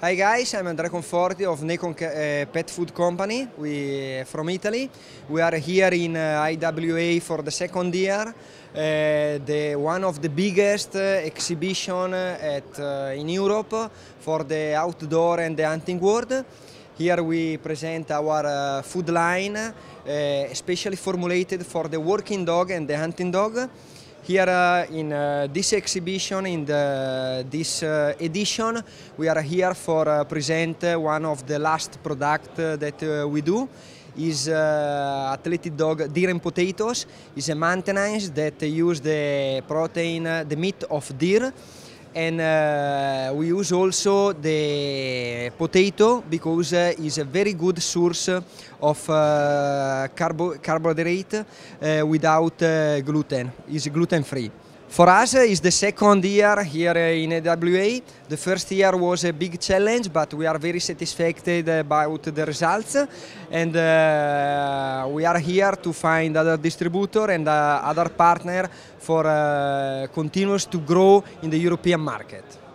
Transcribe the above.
Hi guys, I'm Andrea Conforti of Necon uh, eh, Pet Food Company we, uh, from Italy. We are here in uh, eh, IWA for the second year, the, one of the biggest exhibition at, in Europe for the outdoor and the hunting world. Here we present our food line, specially formulated for the working dog and the hunting dog. Here uh, in uh, this exhibition, in the, this uh, edition, we are here for uh, present uh, one of the last product uh, that we do is uh, athletic dog deer and potatoes is a maintenance that use the protein the meat of deer and uh, we use also the potato because uh, it's a very good source of uh, carbo carbohydrate uh, without uh, gluten. It's gluten free. For us, uh, it's the second year here uh, in AWA. The first year was a big challenge, but we are very satisfied about the results. And uh, we are here to find other distributor and uh, other partner for continuous to grow in the European market.